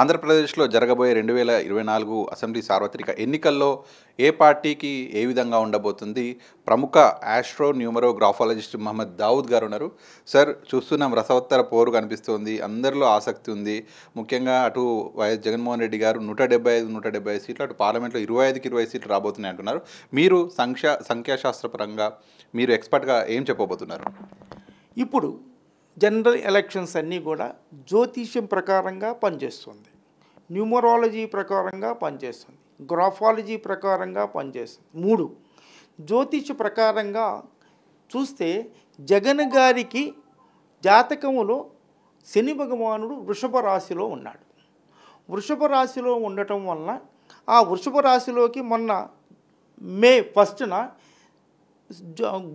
ఆంధ్రప్రదేశ్లో జరగబోయే రెండు వేల ఇరవై నాలుగు అసెంబ్లీ సార్వత్రిక ఎన్నికల్లో ఏ పార్టీకి ఏ విధంగా ఉండబోతుంది ప్రముఖ astro numero graphologist Mohammed Dawood గారు ఉన్నారు సార్ చూస్తున్నాం రసవత్తర పోరు కనిపిస్తోంది అందరిలో ఆసక్తి ఉంది ముఖ్యంగా అటు వైఎస్ జగన్మోహన్ రెడ్డి గారు నూట డెబ్బై ఐదు నూట డెబ్బై ఐదు సీట్లు అటు పార్లమెంట్లో ఇరవై ఐదుకి ఇరవై సీట్లు రాబోతున్నాయి అంటున్నారు మీరు సంఖ్యా సంఖ్యాశాస్త్రపరంగా మీరు ఎక్స్పర్ట్గా ఏం చెప్పబోతున్నారు ఇప్పుడు జనరల్ ఎలక్షన్స్ అన్నీ కూడా జ్యోతిష్యం ప్రకారంగా పనిచేస్తుంది న్యూమరాలజీ ప్రకారంగా పనిచేస్తుంది గ్రాఫాలజీ ప్రకారంగా పనిచేస్తుంది మూడు జ్యోతిష్య ప్రకారంగా చూస్తే జగన్ గారికి జాతకములో శని భగవానుడు వృషభ రాశిలో ఉన్నాడు వృషభ రాశిలో ఉండటం వలన ఆ వృషభ రాశిలోకి మొన్న మే ఫస్ట్న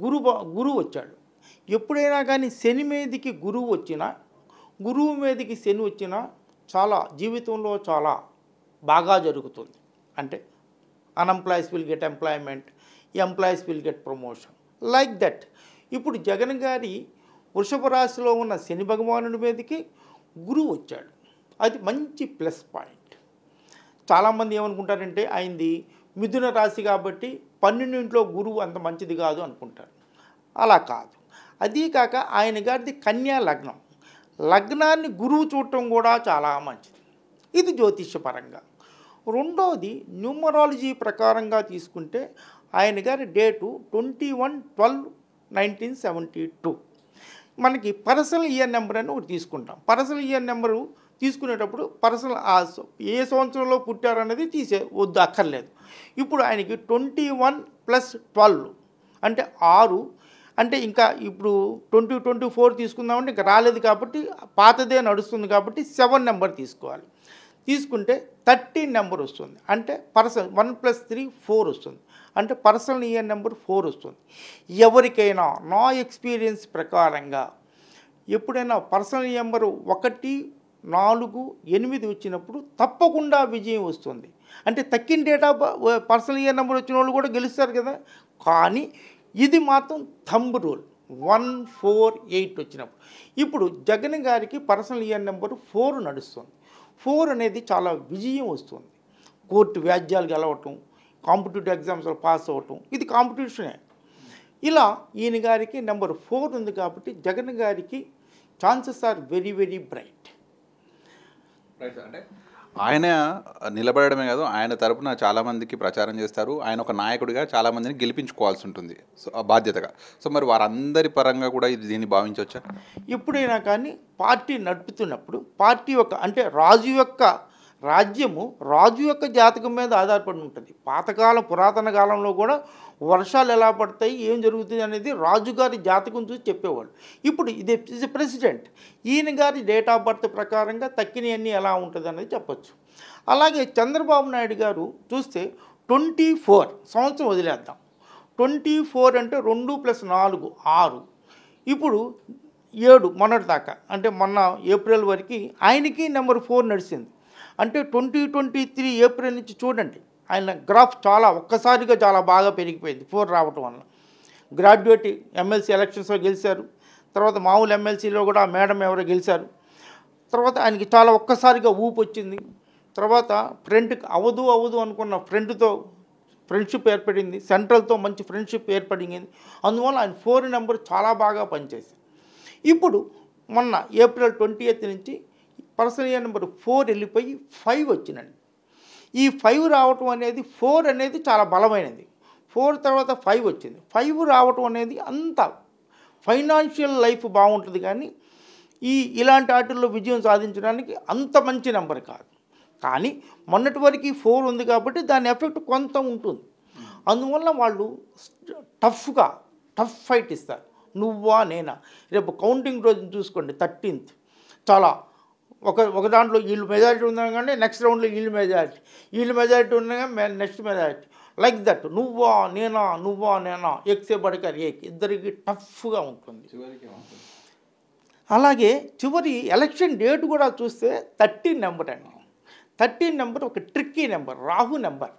గురు గురువు వచ్చాడు ఎప్పుడైనా కానీ శని మీదకి గురువు వచ్చినా గురువు మీదకి శని వచ్చినా చాలా జీవితంలో చాలా బాగా జరుగుతుంది అంటే unemployees will get employment employees will get promotion like that ఇప్పుడు జగన్ గారి వృషభ రాశిలో ఉన్న శని భగవానుడి మీదకి గురువు వచ్చాడు అది మంచి ప్లస్ పాయింట్ చాలామంది ఏమనుకుంటారంటే ఆయనది మిథున రాశి కాబట్టి పన్నెండింట్లో గురువు అంత మంచిది కాదు అనుకుంటారు అలా కాదు అదీ కాక ఆయన గారిది కన్యా లగ్నం లగ్నాన్ని గురువు చూడటం కూడా చాలా మంచిది ఇది జ్యోతిష్యపరంగా రెండవది న్యూమరాలజీ ప్రకారంగా తీసుకుంటే ఆయన గారి date twenty one twelve nineteen seventy two మనకి పర్సనల్ ఇయర్ నెంబర్ అని ఒకటి తీసుకుంటాం పర్సనల్ ఇయర్ నెంబరు తీసుకునేటప్పుడు పర్సనల్ ఏ సంవత్సరంలో పుట్టారనేది తీసే వద్దు అక్కర్లేదు ఇప్పుడు ఆయనకి ట్వంటీ వన్ ప్లస్ ట్వెల్వ్ అంటే ఆరు అంటే ఇంకా ఇప్పుడు ట్వంటీ ట్వంటీ ఫోర్ తీసుకుందామంటే ఇంకా రాలేదు కాబట్టి పాతదే నడుస్తుంది కాబట్టి సెవెన్ నెంబర్ తీసుకోవాలి తీసుకుంటే థర్టీన్ నెంబర్ వస్తుంది అంటే person one plus three four వస్తుంది అంటే పర్సనల్ ఇయర్ నెంబర్ ఫోర్ వస్తుంది ఎవరికైనా నా ఎక్స్పీరియన్స్ ప్రకారంగా ఎప్పుడైనా పర్సనల్ నెంబర్ ఒకటి నాలుగు ఎనిమిది వచ్చినప్పుడు తప్పకుండా విజయం వస్తుంది అంటే తక్కిన డేటా పర్సనల్ ఇయర్ నెంబర్ వచ్చిన వాళ్ళు కూడా గెలుస్తారు కదా కానీ ఇది మాత్రం thumb rule one four eight వచ్చినప్పుడు ఇప్పుడు జగన్ గారికి పర్సనల్ ఇయర్ నెంబర్ ఫోర్ నడుస్తుంది ఫోర్ అనేది చాలా విజయం వస్తుంది కోర్టు వ్యాజ్యాలు గెలవటం కాంపిటేటివ్ ఎగ్జామ్స్లో పాస్ అవ్వటం ఇది కాంపిటీషనే ఇలా ఈయన గారికి నెంబర్ ఫోర్ ఉంది కాబట్టి జగన్ గారికి chances are very very bright అంటే ఆయన నిలబడమే కాదు ఆయన తరపున చాలామందికి ప్రచారం చేస్తారు ఆయన ఒక నాయకుడిగా చాలామందిని గెలిపించుకోవాల్సి ఉంటుంది సో బాధ్యతగా సో మరి వారందరి పరంగా కూడా ఇది దీన్ని భావించవచ్చా ఎప్పుడైనా కానీ పార్టీ నడుపుతున్నప్పుడు పార్టీ యొక్క అంటే రాజు యొక్క రాజ్యము రాజు యొక్క జాతకం మీద ఆధారపడి ఉంటుంది పాతకాలం పురాతన కాలంలో కూడా వర్షాలు ఎలా పడతాయి ఏం జరుగుతుంది అనేది రాజుగారి జాతకం చూసి చెప్పేవాళ్ళు ఇప్పుడు ఇది ఇది ప్రెసిడెంట్ ఈయన గారి డేట్ ఆఫ్ బర్త్ ప్రకారంగా తక్కినవన్నీ ఎలా ఉంటుంది అనేది చెప్పచ్చు అలాగే చంద్రబాబు నాయుడు గారు చూస్తే ట్వంటీ ఫోర్ సంవత్సరం వదిలేద్దాం ట్వంటీ ఫోర్ అంటే రెండు ప్లస్ నాలుగు ఆరు ఇప్పుడు ఏడు మొన్నటి దాకా అంటే మొన్న ఏప్రిల్ వరకు ఆయనకి నెంబర్ ఫోర్ నడిచింది అంటే ట్వంటీ ట్వంటీ త్రీ ఏప్రిల్ నుంచి చూడండి ఆయన గ్రాఫ్ చాలా ఒక్కసారిగా చాలా బాగా పెరిగిపోయింది ఫోర్ రావటం వల్ల గ్రాడ్యుయేట్ ఎమ్మెల్సీ ఎలక్షన్స్లో గెలిచారు తర్వాత మామూలు ఎమ్మెల్సీలో కూడా మేడం ఎవరో గెలిచారు తర్వాత ఆయనకి చాలా ఒక్కసారిగా ఊపు వచ్చింది తర్వాత ఫ్రెండ్కి అవదు అవదు అనుకున్న ఫ్రెండ్తో ఫ్రెండ్షిప్ ఏర్పడింది సెంట్రల్తో మంచి ఫ్రెండ్షిప్ ఏర్పడింది అందువల్ల ఆయన ఫోర్ నెంబర్ చాలా బాగా పనిచేసింది ఇప్పుడు మొన్న ఏప్రిల్ ట్వంటీ ఎయిత్ నుంచి పర్సన్ ఇయర్ నెంబర్ ఫోర్ వెళ్ళిపోయి ఫైవ్ వచ్చిందండి ఈ ఫైవ్ రావటం అనేది ఫోర్ అనేది చాలా బలమైనది ఫోర్ తర్వాత ఫైవ్ వచ్చింది ఫైవ్ రావటం అనేది అంత ఫైనాన్షియల్ లైఫ్ బాగుంటుంది కానీ ఈ ఇలాంటి ఆటల్లో విజయం సాధించడానికి అంత మంచి నెంబర్ కాదు కానీ మొన్నటి వరకు ఫోర్ ఉంది కాబట్టి దాని ఎఫెక్ట్ కొంత ఉంటుంది అందువల్ల వాళ్ళు టఫ్గా టఫ్ ఫైట్ ఇస్తారు నువ్వా నేనా రేపు కౌంటింగ్ రోజు చూసుకోండి థర్టీన్త్ చాలా ఒక ఒక దాంట్లో వీళ్ళు మెజారిటీ కానీ నెక్స్ట్ రౌండ్లో వీళ్ళు మెజారిటీ వీళ్ళు మెజారిటీ మే నెక్స్ట్ మెజారిటీ లైక్ దట్ నువ్వా నేనా నువ్వా నేనా ఎక్సే బడకర్ ఏక్ ఇద్దరికి టఫ్గా ఉంటుంది అలాగే చివరి ఎలక్షన్ డేట్ కూడా చూస్తే థర్టీన్ నెంబర్ అండి థర్టీన్ నెంబర్ ఒక ట్రిక్కీ నెంబర్ రాహు నెంబర్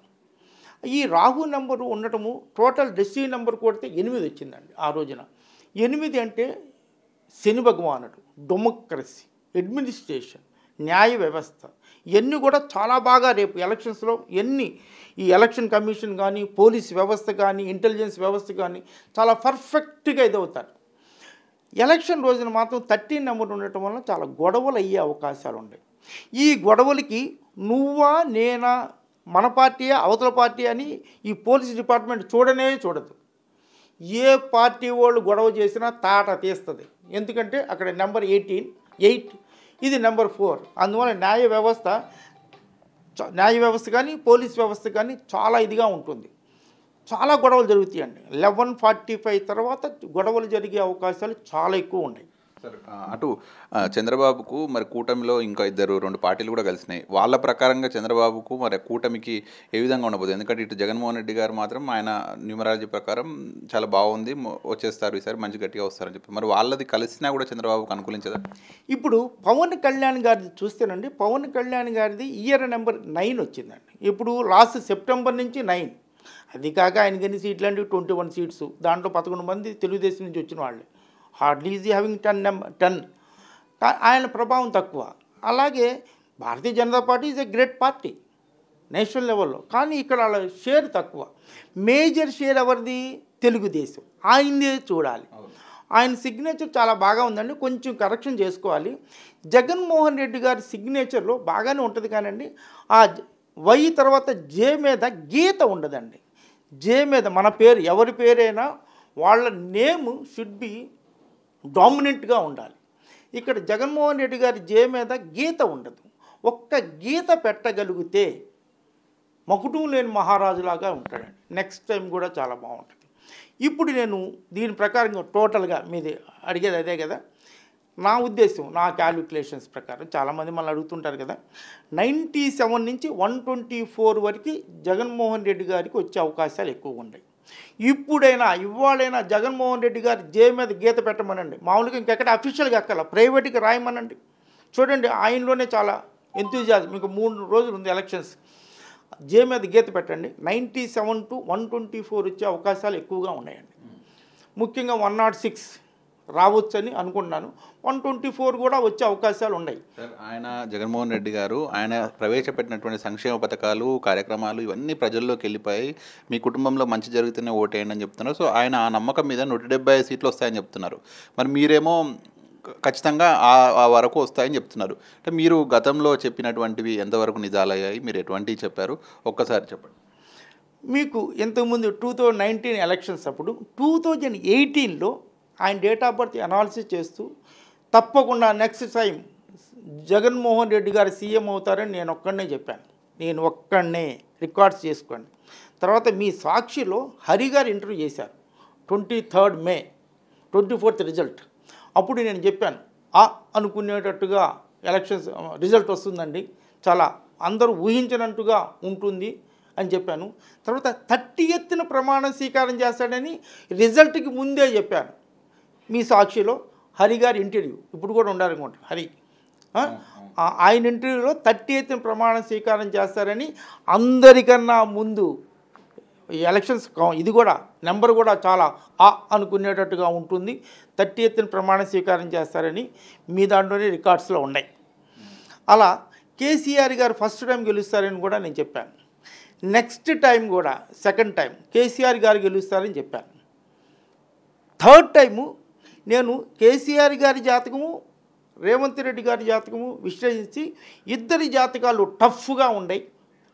ఈ రాహు నెంబరు ఉండటము టోటల్ డెస్సీ నెంబర్ కొడితే ఎనిమిది వచ్చిందండి ఆ రోజున ఎనిమిది అంటే శని భగవానుడు డెమోక్రసీ అడ్మినిస్ట్రేషన్ న్యాయ వ్యవస్థ ఇవన్నీ కూడా చాలా బాగా రేపు ఎలక్షన్స్లో ఎన్ని ఈ ఎలక్షన్ కమిషన్ కానీ పోలీస్ వ్యవస్థ కానీ ఇంటెలిజెన్స్ వ్యవస్థ కానీ చాలా పర్ఫెక్ట్గా ఇదవుతారు ఎలక్షన్ రోజున మాత్రం థర్టీన్ నెంబర్ ఉండటం వల్ల చాలా గొడవలు అయ్యే అవకాశాలు ఉన్నాయి ఈ గొడవలకి నువ్వా నేనా మన పార్టీయా అవతల పార్టీ అని ఈ పోలీస్ డిపార్ట్మెంట్ చూడనే చూడదు ఏ పార్టీ వాళ్ళు గొడవ చేసినా తాట తీస్తుంది ఎందుకంటే అక్కడ నెంబర్ ఎయిటీన్ ఎయిట్ ఇది నెంబర్ ఫోర్ అందువల్ల న్యాయ వ్యవస్థ న్యాయ వ్యవస్థ కానీ పోలీస్ వ్యవస్థ కానీ చాలా ఇదిగా ఉంటుంది చాలా గొడవలు జరుగుతాయండి లెవెన్ ఫార్టీ ఫైవ్ తర్వాత గొడవలు జరిగే అవకాశాలు చాలా ఎక్కువ ఉన్నాయి అటు చంద్రబాబుకు మరి కూటమిలో ఇంకా ఇద్దరు రెండు పార్టీలు కూడా కలిసినాయి వాళ్ళ ప్రకారంగా చంద్రబాబుకు మరి కూటమికి ఏ విధంగా ఉండబోదు ఎందుకంటే ఇటు జగన్మోహన్ రెడ్డి గారు మాత్రం ఆయన న్యూమరాలజీ ప్రకారం చాలా బాగుంది వచ్చేస్తారు ఈసారి మంచి గట్టిగా వస్తారని చెప్పి మరి వాళ్ళది కలిసినా కూడా చంద్రబాబుకు అనుకూలించదా ఇప్పుడు పవన్ కళ్యాణ్ గారిది చూస్తేనండి పవన్ కళ్యాణ్ గారిది ఇయర్ నెంబర్ నైన్ వచ్చిందండి ఇప్పుడు లాస్ట్ సెప్టెంబర్ నుంచి నైన్ అది కాక ఆయనకని సీట్లు అంటే ట్వంటీ వన్ సీట్స్ దాంట్లో పదకొండు మంది తెలుగుదేశం నుంచి వచ్చిన వాళ్ళే hardly is having ten number ten ఆయన ప్రభావం తక్కువ అలాగే Bharatiya Janata Party is a great party national లెవెల్లో కానీ ఇక్కడ వాళ్ళ షేర్ తక్కువ మేజర్ షేర్ ఎవరిది తెలుగుదేశం ఆయనదే చూడాలి ఆయన సిగ్నేచర్ చాలా బాగా ఉందండి కొంచెం కరెక్షన్ చేసుకోవాలి జగన్మోహన్ రెడ్డి గారి సిగ్నేచర్లో బాగానే ఉంటుంది కానండి ఆ వై తర్వాత జే మీద గీత ఉండదండి జే మీద మన పేరు ఎవరి పేరైనా వాళ్ళ నేమ్ షుడ్ బి డామినెంట్గా ఉండాలి ఇక్కడ జగన్మోహన్ రెడ్డి గారి జే మీద గీత ఉండదు ఒక్క గీత పెట్టగలిగితే మకుటూ లేని మహారాజులాగా ఉంటాడండి నెక్స్ట్ టైం కూడా చాలా బాగుంటుంది ఇప్పుడు నేను దీని ప్రకారంగా టోటల్గా మీది అడిగేది అదే కదా నా ఉద్దేశం నా క్యాలిక్యులేషన్స్ ప్రకారం చాలామంది మళ్ళీ అడుగుతుంటారు కదా నైంటీ సెవెన్ నుంచి వన్ ట్వంటీ ఫోర్ వరకు జగన్మోహన్ రెడ్డి గారికి వచ్చే అవకాశాలు ఎక్కువగా ఉన్నాయి ఇప్పుడైనా ఇవాళైనా జగన్మోహన్ రెడ్డి గారు జే మీద గీత పెట్టమనండి మామూలుగా ఇంకెక్కడ అఫీషియల్గా ఎక్కల ప్రైవేట్కి రాయమనండి చూడండి ఆయనలోనే చాలా ఎంతూజాజ్ మీకు మూడు రోజులు ఉంది ఎలక్షన్స్ జే మీద గీత పెట్టండి ninety seven to one twenty four వచ్చే అవకాశాలు ఎక్కువగా ఉన్నాయండి ముఖ్యంగా వన్ నాట్ సిక్స్ రావచ్చని అనుకుంటున్నాను వన్ ట్వంటీ ఫోర్ కూడా వచ్చే అవకాశాలు ఉన్నాయి ఆయన జగన్మోహన్ రెడ్డి గారు ఆయన ప్రవేశపెట్టినటువంటి సంక్షేమ పథకాలు కార్యక్రమాలు ఇవన్నీ ప్రజల్లోకి వెళ్ళిపోయి మీ కుటుంబంలో మంచి జరుగుతున్న ఓటేయండి అని చెప్తున్నారు సో ఆయన ఆ నమ్మకం మీద నూట డెబ్బై సీట్లు వస్తాయని చెప్తున్నారు మరి మీరేమో ఖచ్చితంగా ఆ వరకు వస్తాయని చెప్తున్నారు అంటే మీరు గతంలో చెప్పినటువంటివి ఎంతవరకు నిజాలయ్యాయి మీరు ఎటువంటివి చెప్పారు ఒక్కసారి చెప్పండి మీకు ఇంతకుముందు టూ థౌజండ్ నైన్టీన్ ఎలక్షన్స్ అప్పుడు టూ థౌజండ్ ఎయిటీన్లో ఆయన డేట్ ఆఫ్ బర్త్ అనాలిసిస్ చేస్తూ తప్పకుండా నెక్స్ట్ టైం జగన్మోహన్ రెడ్డి గారు సీఎం అవుతారని నేను ఒక్కడనే చెప్పాను నేను ఒక్కడనే రికార్డ్స్ చేసుకోండి తర్వాత మీ సాక్షిలో హరి గారు ఇంటర్వ్యూ చేశారు twenty third May twenty fourth result అప్పుడు నేను చెప్పాను ఆ అనుకునేటట్టుగా ఎలక్షన్స్ రిజల్ట్ వస్తుందండి చాలా అందరూ ఊహించినట్టుగా ఉంటుంది అని చెప్పాను తర్వాత థర్టీ ఎత్తున ప్రమాణం స్వీకారం చేస్తాడని రిజల్ట్కి ముందే చెప్పాను మీ సాక్షిలో హరి గారి ఇంటర్వ్యూ ఇప్పుడు కూడా ఉండాలనుకోండి హరి ఆయన ఇంటర్వ్యూలో థర్టీ ఎయిత్ ప్రమాణ స్వీకారం చేస్తారని అందరికన్నా ముందు ఎలక్షన్స్ ఇది కూడా నెంబర్ కూడా చాలా ఆ అనుకునేటట్టుగా ఉంటుంది థర్టీ ఎయిత్ ప్రమాణ స్వీకారం చేస్తారని మీ దాంట్లోనే రికార్డ్స్లో ఉన్నాయి అలా కేసీఆర్ గారు ఫస్ట్ టైం గెలుస్తారని కూడా నేను చెప్పాను నెక్స్ట్ టైం కూడా సెకండ్ టైం కేసీఆర్ గారు గెలుస్తారని చెప్పాను థర్డ్ టైము నేను కేసీఆర్ గారి జాతకము రేవంత్ రెడ్డి గారి జాతకము విశ్లేషించి ఇద్దరి జాతకాలు టఫ్గా ఉన్నాయి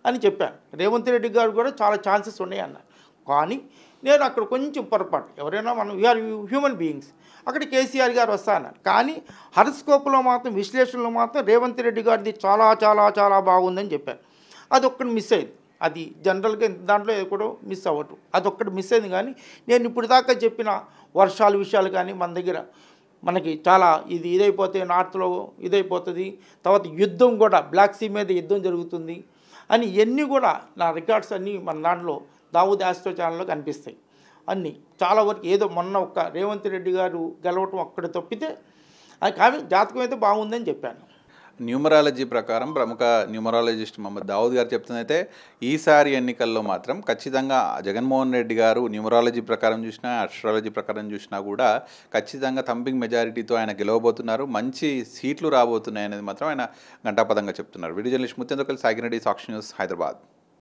అని చెప్పాను రేవంత్ రెడ్డి గారు కూడా చాలా ఛాన్సెస్ ఉన్నాయి అన్నారు కానీ నేను అక్కడ కొంచెం పొరపాటు ఎవరైనా మనం వీఆర్ హ్యూమన్ బీయింగ్స్ అక్కడ కేసీఆర్ గారు వస్తా అన్నారు కానీ హరస్కోప్లో మాత్రం విశ్లేషణలో మాత్రం రేవంత్ రెడ్డి గారిది చాలా చాలా చాలా బాగుందని చెప్పాను అది ఒక్కటి మిస్ అయింది అది జనరల్గా దాంట్లో కూడా మిస్ అవ్వటం అదొక్కటి మిస్ అయింది కానీ నేను ఇప్పుడు దాకా చెప్పిన వర్షాల విషయాలు కానీ మన దగ్గర మనకి చాలా ఇది ఇదైపోతే నార్త్లో ఇదైపోతుంది తర్వాత యుద్ధం కూడా బ్లాక్ సీ మీద యుద్ధం జరుగుతుంది అని ఎన్ని కూడా నా రికార్డ్స్ అన్నీ మన దాంట్లో దావుద్ ఆస్ట్రో ఛానల్లో కనిపిస్తాయి అన్నీ చాలా వరకు ఏదో మొన్న ఒక్క రేవంత్ రెడ్డి గారు గెలవటం అక్కడ తప్పితే కానీ జాతకం అయితే బాగుందని చెప్పాను న్యూమరాలజీ ప్రకారం ప్రముఖ న్యూమరాలజిస్ట్ మహమ్మద్ దావూద్ గారు చెప్తుందైతే ఈసారి ఎన్నికల్లో మాత్రం ఖచ్చితంగా జగన్మోహన్ రెడ్డి గారు న్యూమరాలజీ ప్రకారం చూసినా అస్ట్రాలజీ ప్రకారం చూసినా కూడా ఖచ్చితంగా థంపింగ్ మెజారిటీతో ఆయన గెలవబోతున్నారు మంచి సీట్లు రాబోతున్నాయి అనేది మాత్రం ఆయన ఘంటాపదంగా చెప్తున్నారు వీడియో జర్నలిస్ట్ ముత్యంతో కలిసి సాగినడి సాక్షి న్యూస్ హైదరాబాద్